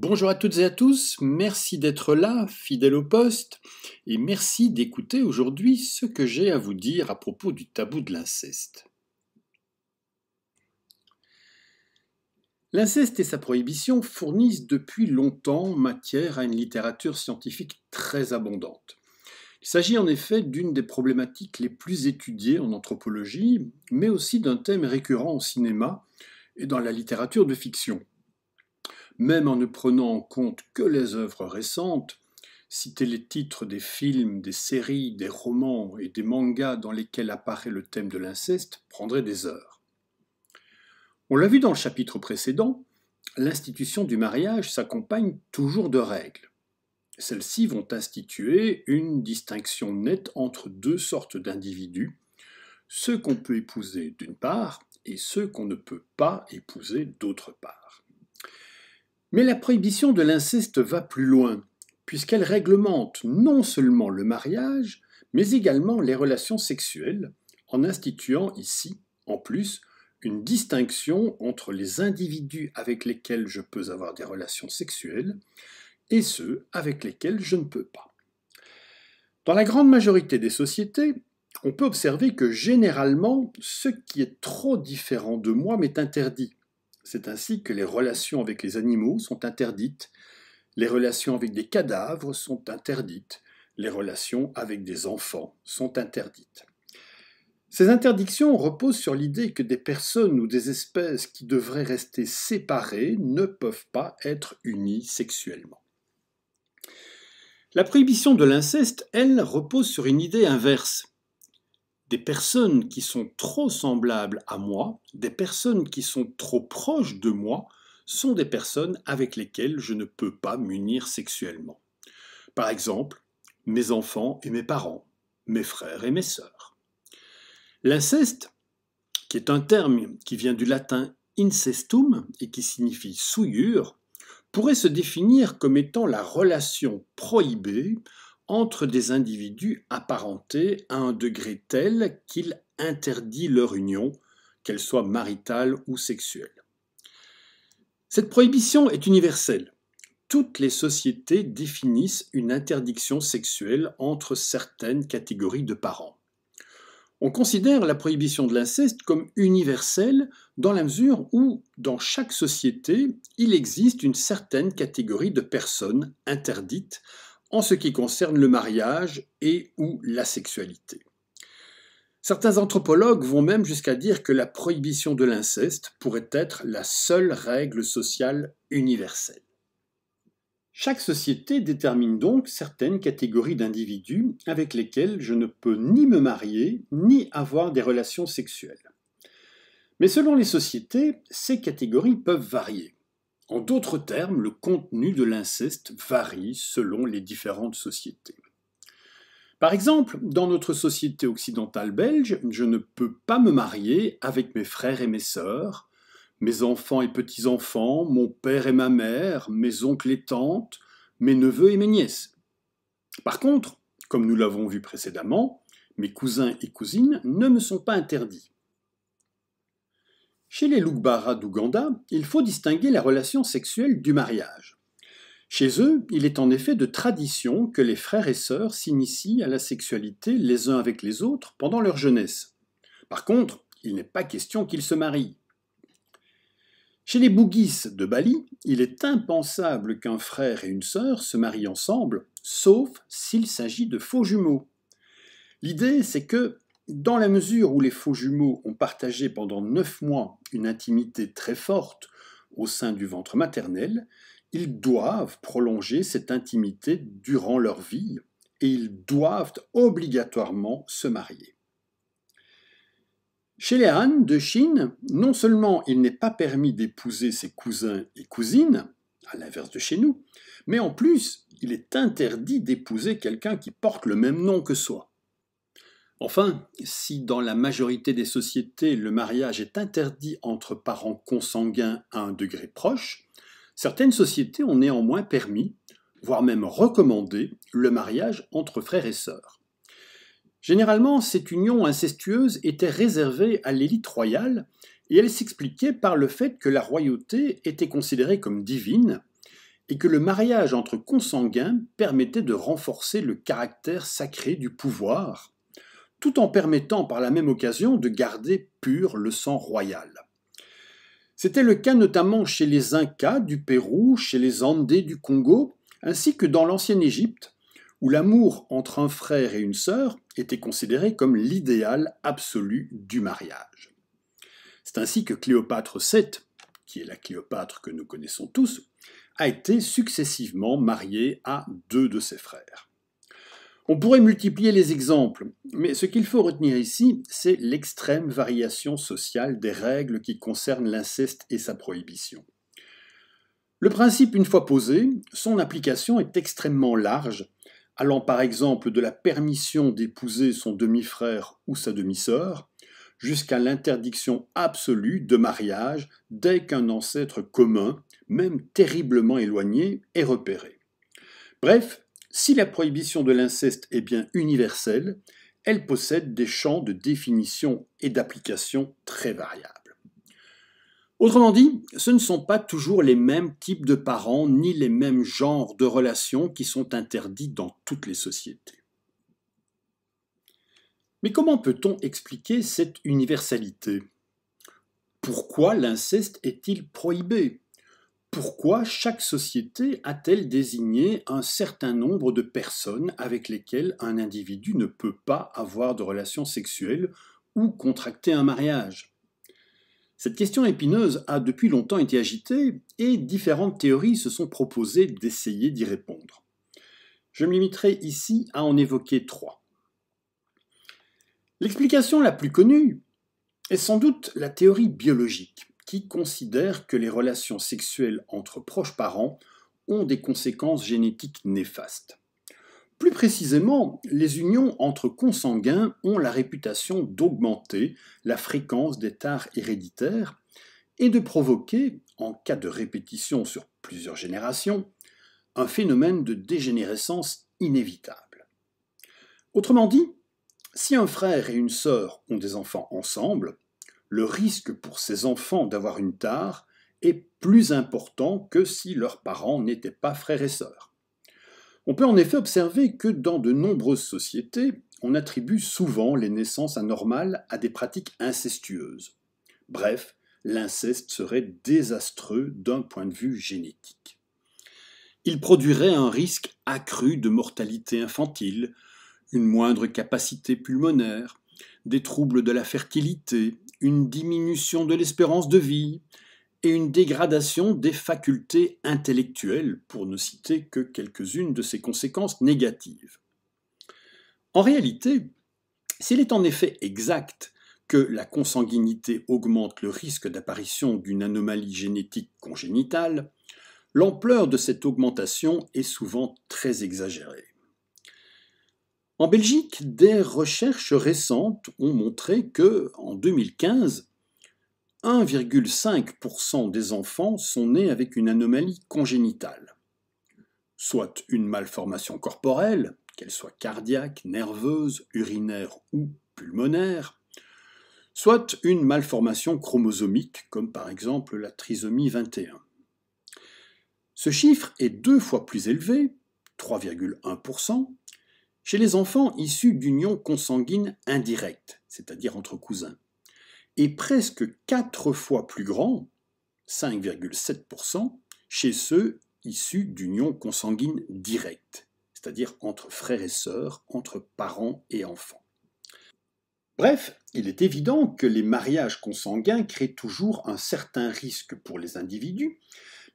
Bonjour à toutes et à tous, merci d'être là, fidèle au poste, et merci d'écouter aujourd'hui ce que j'ai à vous dire à propos du tabou de l'inceste. L'inceste et sa prohibition fournissent depuis longtemps matière à une littérature scientifique très abondante. Il s'agit en effet d'une des problématiques les plus étudiées en anthropologie, mais aussi d'un thème récurrent au cinéma et dans la littérature de fiction même en ne prenant en compte que les œuvres récentes, citer les titres des films, des séries, des romans et des mangas dans lesquels apparaît le thème de l'inceste prendrait des heures. On l'a vu dans le chapitre précédent, l'institution du mariage s'accompagne toujours de règles. Celles-ci vont instituer une distinction nette entre deux sortes d'individus, ceux qu'on peut épouser d'une part et ceux qu'on ne peut pas épouser d'autre part. Mais la prohibition de l'inceste va plus loin, puisqu'elle réglemente non seulement le mariage, mais également les relations sexuelles, en instituant ici, en plus, une distinction entre les individus avec lesquels je peux avoir des relations sexuelles et ceux avec lesquels je ne peux pas. Dans la grande majorité des sociétés, on peut observer que généralement, ce qui est trop différent de moi m'est interdit, c'est ainsi que les relations avec les animaux sont interdites, les relations avec des cadavres sont interdites, les relations avec des enfants sont interdites. Ces interdictions reposent sur l'idée que des personnes ou des espèces qui devraient rester séparées ne peuvent pas être unies sexuellement. La prohibition de l'inceste, elle, repose sur une idée inverse des personnes qui sont trop semblables à moi, des personnes qui sont trop proches de moi, sont des personnes avec lesquelles je ne peux pas m'unir sexuellement. Par exemple, mes enfants et mes parents, mes frères et mes sœurs. L'inceste, qui est un terme qui vient du latin incestum et qui signifie souillure, pourrait se définir comme étant la relation prohibée entre des individus apparentés à un degré tel qu'il interdit leur union, qu'elle soit maritale ou sexuelle. Cette prohibition est universelle. Toutes les sociétés définissent une interdiction sexuelle entre certaines catégories de parents. On considère la prohibition de l'inceste comme universelle dans la mesure où, dans chaque société, il existe une certaine catégorie de personnes interdites en ce qui concerne le mariage et ou la sexualité. Certains anthropologues vont même jusqu'à dire que la prohibition de l'inceste pourrait être la seule règle sociale universelle. Chaque société détermine donc certaines catégories d'individus avec lesquels je ne peux ni me marier ni avoir des relations sexuelles. Mais selon les sociétés, ces catégories peuvent varier. En d'autres termes, le contenu de l'inceste varie selon les différentes sociétés. Par exemple, dans notre société occidentale belge, je ne peux pas me marier avec mes frères et mes sœurs, mes enfants et petits-enfants, mon père et ma mère, mes oncles et tantes, mes neveux et mes nièces. Par contre, comme nous l'avons vu précédemment, mes cousins et cousines ne me sont pas interdits. Chez les Lugbara d'Ouganda, il faut distinguer la relation sexuelle du mariage. Chez eux, il est en effet de tradition que les frères et sœurs s'initient à la sexualité les uns avec les autres pendant leur jeunesse. Par contre, il n'est pas question qu'ils se marient. Chez les Bougis de Bali, il est impensable qu'un frère et une sœur se marient ensemble, sauf s'il s'agit de faux jumeaux. L'idée, c'est que dans la mesure où les faux jumeaux ont partagé pendant neuf mois une intimité très forte au sein du ventre maternel, ils doivent prolonger cette intimité durant leur vie et ils doivent obligatoirement se marier. Chez les Han de Chine, non seulement il n'est pas permis d'épouser ses cousins et cousines, à l'inverse de chez nous, mais en plus, il est interdit d'épouser quelqu'un qui porte le même nom que soi. Enfin, si dans la majorité des sociétés le mariage est interdit entre parents consanguins à un degré proche, certaines sociétés ont néanmoins permis, voire même recommandé, le mariage entre frères et sœurs. Généralement, cette union incestueuse était réservée à l'élite royale et elle s'expliquait par le fait que la royauté était considérée comme divine et que le mariage entre consanguins permettait de renforcer le caractère sacré du pouvoir tout en permettant par la même occasion de garder pur le sang royal. C'était le cas notamment chez les Incas du Pérou, chez les Andés du Congo, ainsi que dans l'ancienne Égypte, où l'amour entre un frère et une sœur était considéré comme l'idéal absolu du mariage. C'est ainsi que Cléopâtre VII, qui est la Cléopâtre que nous connaissons tous, a été successivement mariée à deux de ses frères. On pourrait multiplier les exemples, mais ce qu'il faut retenir ici, c'est l'extrême variation sociale des règles qui concernent l'inceste et sa prohibition. Le principe, une fois posé, son application est extrêmement large, allant par exemple de la permission d'épouser son demi-frère ou sa demi-sœur, jusqu'à l'interdiction absolue de mariage dès qu'un ancêtre commun, même terriblement éloigné, est repéré. Bref, si la prohibition de l'inceste est bien universelle, elle possède des champs de définition et d'application très variables. Autrement dit, ce ne sont pas toujours les mêmes types de parents ni les mêmes genres de relations qui sont interdits dans toutes les sociétés. Mais comment peut-on expliquer cette universalité Pourquoi l'inceste est-il prohibé pourquoi chaque société a-t-elle désigné un certain nombre de personnes avec lesquelles un individu ne peut pas avoir de relations sexuelles ou contracter un mariage Cette question épineuse a depuis longtemps été agitée et différentes théories se sont proposées d'essayer d'y répondre. Je me limiterai ici à en évoquer trois. L'explication la plus connue est sans doute la théorie biologique qui considèrent que les relations sexuelles entre proches parents ont des conséquences génétiques néfastes. Plus précisément, les unions entre consanguins ont la réputation d'augmenter la fréquence des tares héréditaires et de provoquer, en cas de répétition sur plusieurs générations, un phénomène de dégénérescence inévitable. Autrement dit, si un frère et une sœur ont des enfants ensemble, le risque pour ces enfants d'avoir une tare est plus important que si leurs parents n'étaient pas frères et sœurs. On peut en effet observer que dans de nombreuses sociétés, on attribue souvent les naissances anormales à des pratiques incestueuses. Bref, l'inceste serait désastreux d'un point de vue génétique. Il produirait un risque accru de mortalité infantile, une moindre capacité pulmonaire, des troubles de la fertilité, une diminution de l'espérance de vie et une dégradation des facultés intellectuelles, pour ne citer que quelques-unes de ces conséquences négatives. En réalité, s'il est en effet exact que la consanguinité augmente le risque d'apparition d'une anomalie génétique congénitale, l'ampleur de cette augmentation est souvent très exagérée. En Belgique, des recherches récentes ont montré que, en 2015, 1,5% des enfants sont nés avec une anomalie congénitale, soit une malformation corporelle, qu'elle soit cardiaque, nerveuse, urinaire ou pulmonaire, soit une malformation chromosomique, comme par exemple la trisomie 21. Ce chiffre est deux fois plus élevé, 3,1%, chez les enfants issus d'unions consanguines indirectes, c'est-à-dire entre cousins, et presque quatre fois plus grand, 5,7%, chez ceux issus d'unions consanguines directes, c'est-à-dire entre frères et sœurs, entre parents et enfants. Bref, il est évident que les mariages consanguins créent toujours un certain risque pour les individus,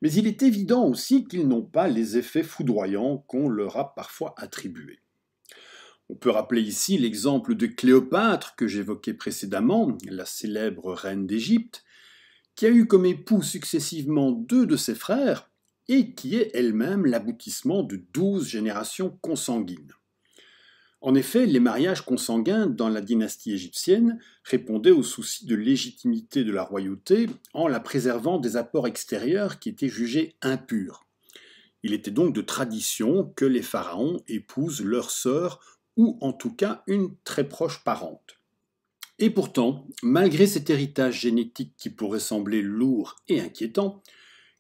mais il est évident aussi qu'ils n'ont pas les effets foudroyants qu'on leur a parfois attribués. On peut rappeler ici l'exemple de Cléopâtre que j'évoquais précédemment, la célèbre reine d'Égypte, qui a eu comme époux successivement deux de ses frères et qui est elle-même l'aboutissement de douze générations consanguines. En effet, les mariages consanguins dans la dynastie égyptienne répondaient au souci de légitimité de la royauté en la préservant des apports extérieurs qui étaient jugés impurs. Il était donc de tradition que les pharaons épousent leurs sœurs ou en tout cas une très proche parente. Et pourtant, malgré cet héritage génétique qui pourrait sembler lourd et inquiétant,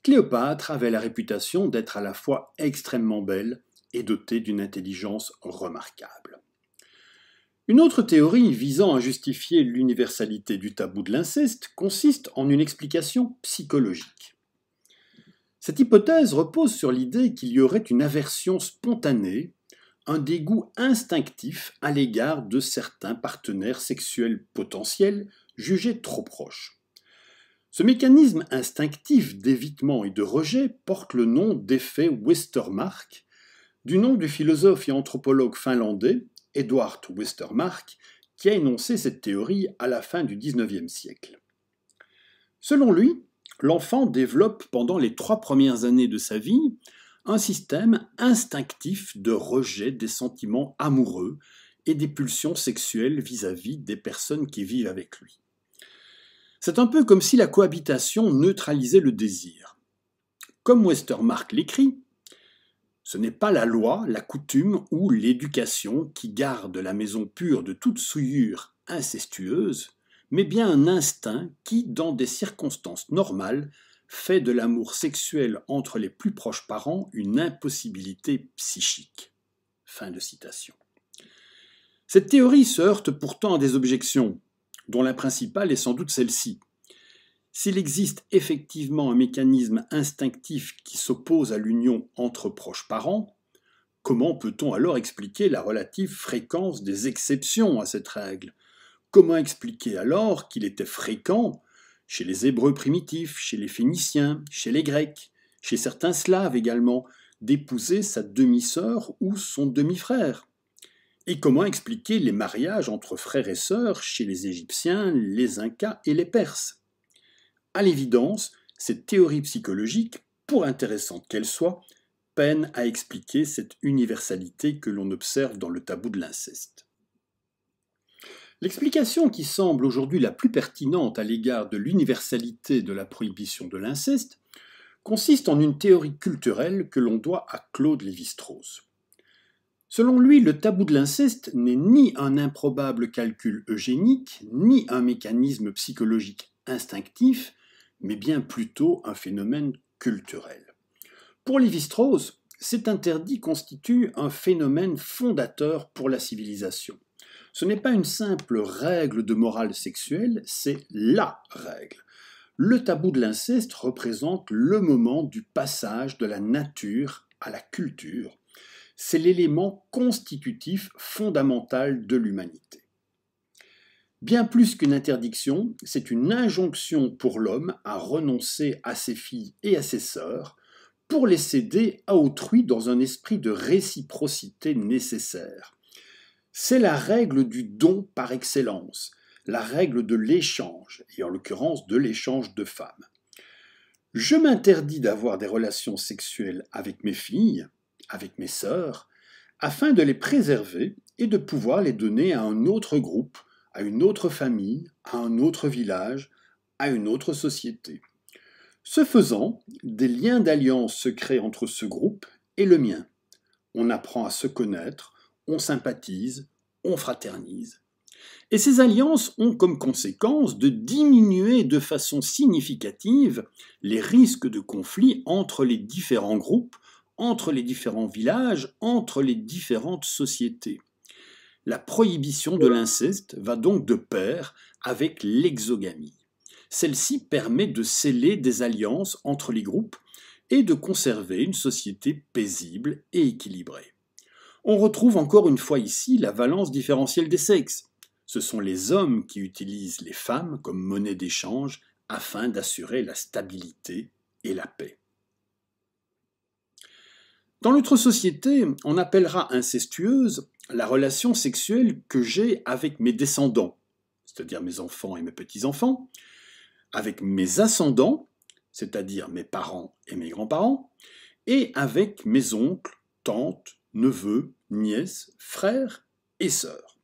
Cléopâtre avait la réputation d'être à la fois extrêmement belle et dotée d'une intelligence remarquable. Une autre théorie visant à justifier l'universalité du tabou de l'inceste consiste en une explication psychologique. Cette hypothèse repose sur l'idée qu'il y aurait une aversion spontanée un dégoût instinctif à l'égard de certains partenaires sexuels potentiels jugés trop proches. Ce mécanisme instinctif d'évitement et de rejet porte le nom d'effet Westermarck, du nom du philosophe et anthropologue finlandais Eduard Westermarck, qui a énoncé cette théorie à la fin du XIXe siècle. Selon lui, l'enfant développe pendant les trois premières années de sa vie un système instinctif de rejet des sentiments amoureux et des pulsions sexuelles vis-à-vis des personnes qui vivent avec lui. C'est un peu comme si la cohabitation neutralisait le désir. Comme Westermarck l'écrit, ce n'est pas la loi, la coutume ou l'éducation qui garde la maison pure de toute souillure incestueuse, mais bien un instinct qui, dans des circonstances normales, fait de l'amour sexuel entre les plus proches parents une impossibilité psychique. Fin de citation. Cette théorie se heurte pourtant à des objections, dont la principale est sans doute celle-ci. S'il existe effectivement un mécanisme instinctif qui s'oppose à l'union entre proches parents, comment peut-on alors expliquer la relative fréquence des exceptions à cette règle Comment expliquer alors qu'il était fréquent chez les Hébreux primitifs, chez les Phéniciens, chez les Grecs, chez certains Slaves également, d'épouser sa demi-sœur ou son demi-frère. Et comment expliquer les mariages entre frères et sœurs chez les Égyptiens, les Incas et les Perses À l'évidence, cette théorie psychologique, pour intéressante qu'elle soit, peine à expliquer cette universalité que l'on observe dans le tabou de l'inceste. L'explication qui semble aujourd'hui la plus pertinente à l'égard de l'universalité de la prohibition de l'inceste consiste en une théorie culturelle que l'on doit à Claude Lévi-Strauss. Selon lui, le tabou de l'inceste n'est ni un improbable calcul eugénique, ni un mécanisme psychologique instinctif, mais bien plutôt un phénomène culturel. Pour Lévi-Strauss, cet interdit constitue un phénomène fondateur pour la civilisation. Ce n'est pas une simple règle de morale sexuelle, c'est LA règle. Le tabou de l'inceste représente le moment du passage de la nature à la culture. C'est l'élément constitutif fondamental de l'humanité. Bien plus qu'une interdiction, c'est une injonction pour l'homme à renoncer à ses filles et à ses sœurs pour les céder à autrui dans un esprit de réciprocité nécessaire. C'est la règle du don par excellence, la règle de l'échange, et en l'occurrence de l'échange de femmes. Je m'interdis d'avoir des relations sexuelles avec mes filles, avec mes sœurs, afin de les préserver et de pouvoir les donner à un autre groupe, à une autre famille, à un autre village, à une autre société. Ce faisant, des liens d'alliance se créent entre ce groupe et le mien. On apprend à se connaître, on sympathise, on fraternise. Et ces alliances ont comme conséquence de diminuer de façon significative les risques de conflits entre les différents groupes, entre les différents villages, entre les différentes sociétés. La prohibition de l'inceste va donc de pair avec l'exogamie. Celle-ci permet de sceller des alliances entre les groupes et de conserver une société paisible et équilibrée on retrouve encore une fois ici la valence différentielle des sexes. Ce sont les hommes qui utilisent les femmes comme monnaie d'échange afin d'assurer la stabilité et la paix. Dans notre société, on appellera incestueuse la relation sexuelle que j'ai avec mes descendants, c'est-à-dire mes enfants et mes petits-enfants, avec mes ascendants, c'est-à-dire mes parents et mes grands-parents, et avec mes oncles, tantes, neveux, nièces, frères et sœurs.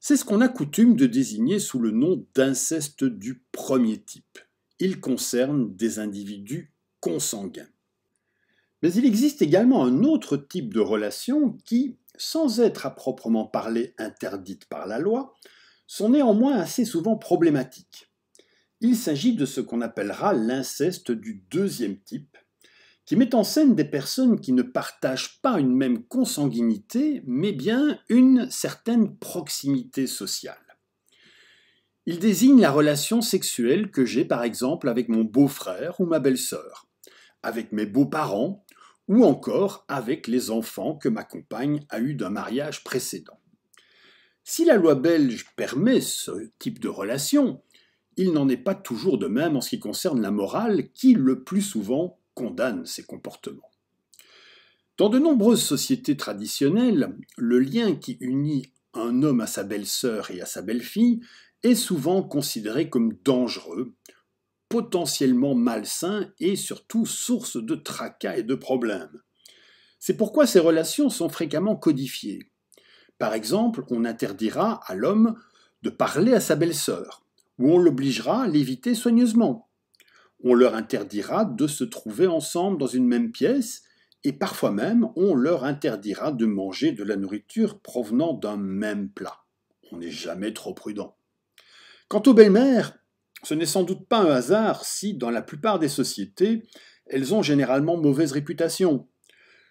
C'est ce qu'on a coutume de désigner sous le nom d'inceste du premier type. Il concerne des individus consanguins. Mais il existe également un autre type de relation qui, sans être à proprement parler interdite par la loi, sont néanmoins assez souvent problématiques. Il s'agit de ce qu'on appellera l'inceste du deuxième type, qui met en scène des personnes qui ne partagent pas une même consanguinité, mais bien une certaine proximité sociale. Il désigne la relation sexuelle que j'ai par exemple avec mon beau-frère ou ma belle-sœur, avec mes beaux-parents ou encore avec les enfants que ma compagne a eu d'un mariage précédent. Si la loi belge permet ce type de relation, il n'en est pas toujours de même en ce qui concerne la morale qui, le plus souvent, condamne ces comportements. Dans de nombreuses sociétés traditionnelles, le lien qui unit un homme à sa belle-sœur et à sa belle-fille est souvent considéré comme dangereux, potentiellement malsain et surtout source de tracas et de problèmes. C'est pourquoi ces relations sont fréquemment codifiées. Par exemple, on interdira à l'homme de parler à sa belle-sœur, ou on l'obligera à l'éviter soigneusement, on leur interdira de se trouver ensemble dans une même pièce, et parfois même on leur interdira de manger de la nourriture provenant d'un même plat. On n'est jamais trop prudent. Quant aux belles-mères, ce n'est sans doute pas un hasard si, dans la plupart des sociétés, elles ont généralement mauvaise réputation.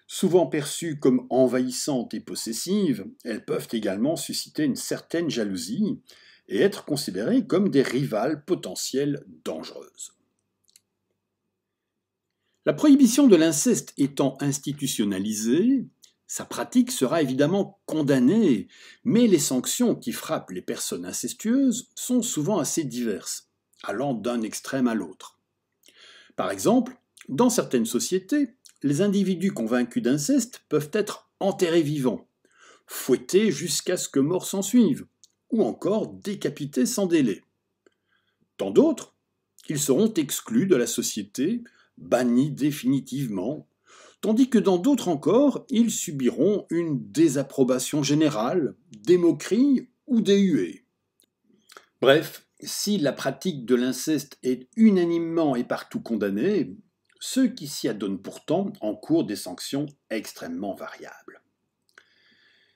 Souvent perçues comme envahissantes et possessives, elles peuvent également susciter une certaine jalousie et être considérées comme des rivales potentielles dangereuses. La prohibition de l'inceste étant institutionnalisée, sa pratique sera évidemment condamnée, mais les sanctions qui frappent les personnes incestueuses sont souvent assez diverses, allant d'un extrême à l'autre. Par exemple, dans certaines sociétés, les individus convaincus d'inceste peuvent être enterrés vivants, fouettés jusqu'à ce que mort s'ensuive, ou encore décapités sans délai. Dans d'autres, ils seront exclus de la société bannis définitivement, tandis que dans d'autres encore, ils subiront une désapprobation générale, des moqueries ou des huées. Bref, si la pratique de l'inceste est unanimement et partout condamnée, ceux qui s'y adonnent pourtant encourent des sanctions extrêmement variables.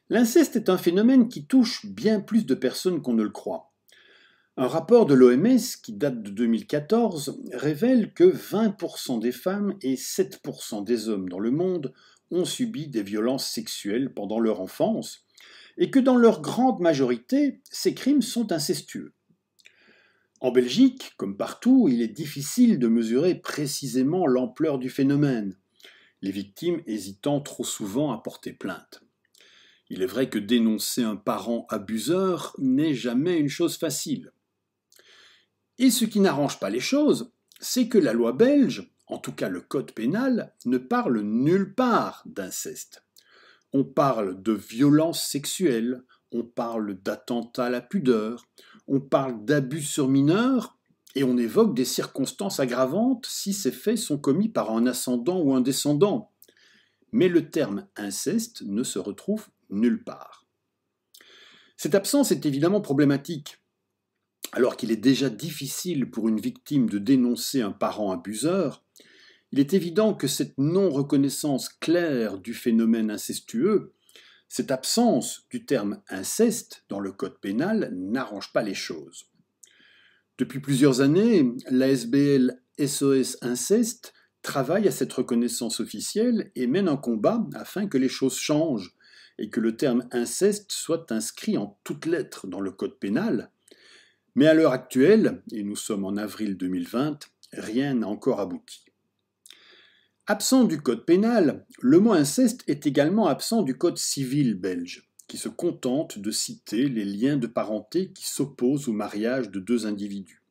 L'inceste est un phénomène qui touche bien plus de personnes qu'on ne le croit. Un rapport de l'OMS qui date de 2014 révèle que 20% des femmes et 7% des hommes dans le monde ont subi des violences sexuelles pendant leur enfance, et que dans leur grande majorité, ces crimes sont incestueux. En Belgique, comme partout, il est difficile de mesurer précisément l'ampleur du phénomène, les victimes hésitant trop souvent à porter plainte. Il est vrai que dénoncer un parent abuseur n'est jamais une chose facile. Et ce qui n'arrange pas les choses, c'est que la loi belge, en tout cas le code pénal, ne parle nulle part d'inceste. On parle de violence sexuelle, on parle d'attentat à la pudeur, on parle d'abus sur mineurs, et on évoque des circonstances aggravantes si ces faits sont commis par un ascendant ou un descendant. Mais le terme inceste ne se retrouve nulle part. Cette absence est évidemment problématique alors qu'il est déjà difficile pour une victime de dénoncer un parent abuseur, il est évident que cette non-reconnaissance claire du phénomène incestueux, cette absence du terme inceste dans le Code pénal n'arrange pas les choses. Depuis plusieurs années, l'ASBL SOS Inceste travaille à cette reconnaissance officielle et mène un combat afin que les choses changent et que le terme inceste soit inscrit en toutes lettres dans le Code pénal, mais à l'heure actuelle, et nous sommes en avril 2020, rien n'a encore abouti. Absent du code pénal, le mot inceste est également absent du code civil belge, qui se contente de citer les liens de parenté qui s'opposent au mariage de deux individus.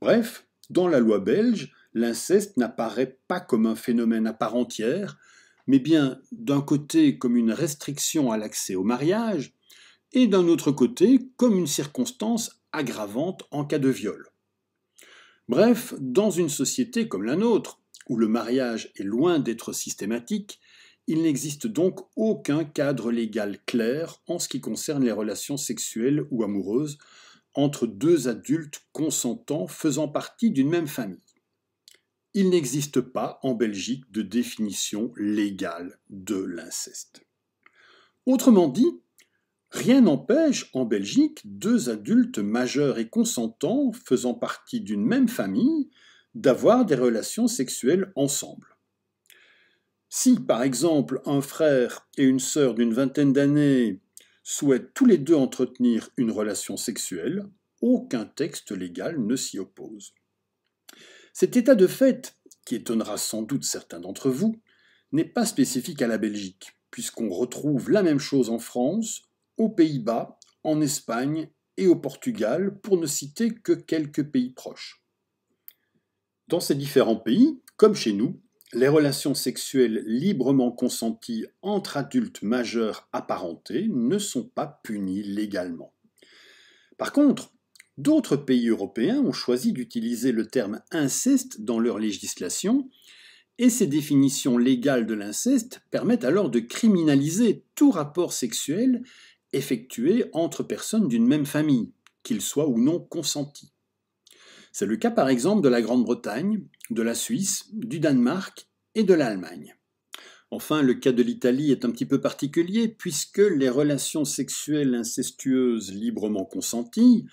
Bref, dans la loi belge, l'inceste n'apparaît pas comme un phénomène à part entière, mais bien d'un côté comme une restriction à l'accès au mariage, et d'un autre côté comme une circonstance aggravante en cas de viol. Bref, dans une société comme la nôtre, où le mariage est loin d'être systématique, il n'existe donc aucun cadre légal clair en ce qui concerne les relations sexuelles ou amoureuses entre deux adultes consentants faisant partie d'une même famille. Il n'existe pas en Belgique de définition légale de l'inceste. Autrement dit, Rien n'empêche en Belgique deux adultes majeurs et consentants faisant partie d'une même famille d'avoir des relations sexuelles ensemble. Si, par exemple, un frère et une sœur d'une vingtaine d'années souhaitent tous les deux entretenir une relation sexuelle, aucun texte légal ne s'y oppose. Cet état de fait, qui étonnera sans doute certains d'entre vous, n'est pas spécifique à la Belgique, puisqu'on retrouve la même chose en France, aux Pays-Bas, en Espagne et au Portugal, pour ne citer que quelques pays proches. Dans ces différents pays, comme chez nous, les relations sexuelles librement consenties entre adultes majeurs apparentés ne sont pas punies légalement. Par contre, d'autres pays européens ont choisi d'utiliser le terme inceste dans leur législation, et ces définitions légales de l'inceste permettent alors de criminaliser tout rapport sexuel effectués entre personnes d'une même famille, qu'ils soient ou non consentis. C'est le cas par exemple de la Grande-Bretagne, de la Suisse, du Danemark et de l'Allemagne. Enfin, le cas de l'Italie est un petit peu particulier puisque les relations sexuelles incestueuses librement consenties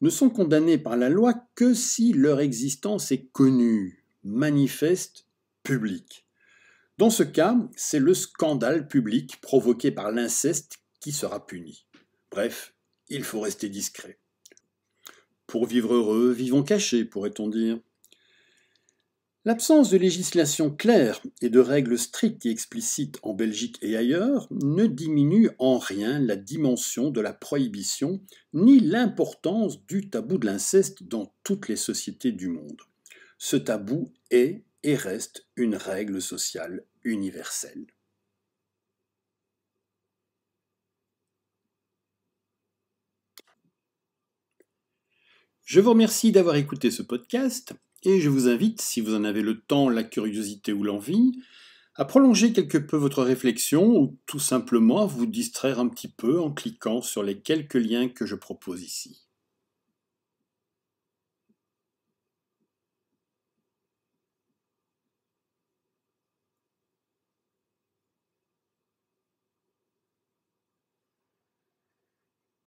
ne sont condamnées par la loi que si leur existence est connue, manifeste, publique. Dans ce cas, c'est le scandale public provoqué par l'inceste qui sera puni. Bref, il faut rester discret. Pour vivre heureux, vivons cachés, pourrait-on dire. L'absence de législation claire et de règles strictes et explicites en Belgique et ailleurs ne diminue en rien la dimension de la prohibition ni l'importance du tabou de l'inceste dans toutes les sociétés du monde. Ce tabou est et reste une règle sociale universelle. Je vous remercie d'avoir écouté ce podcast et je vous invite, si vous en avez le temps, la curiosité ou l'envie, à prolonger quelque peu votre réflexion ou tout simplement à vous distraire un petit peu en cliquant sur les quelques liens que je propose ici.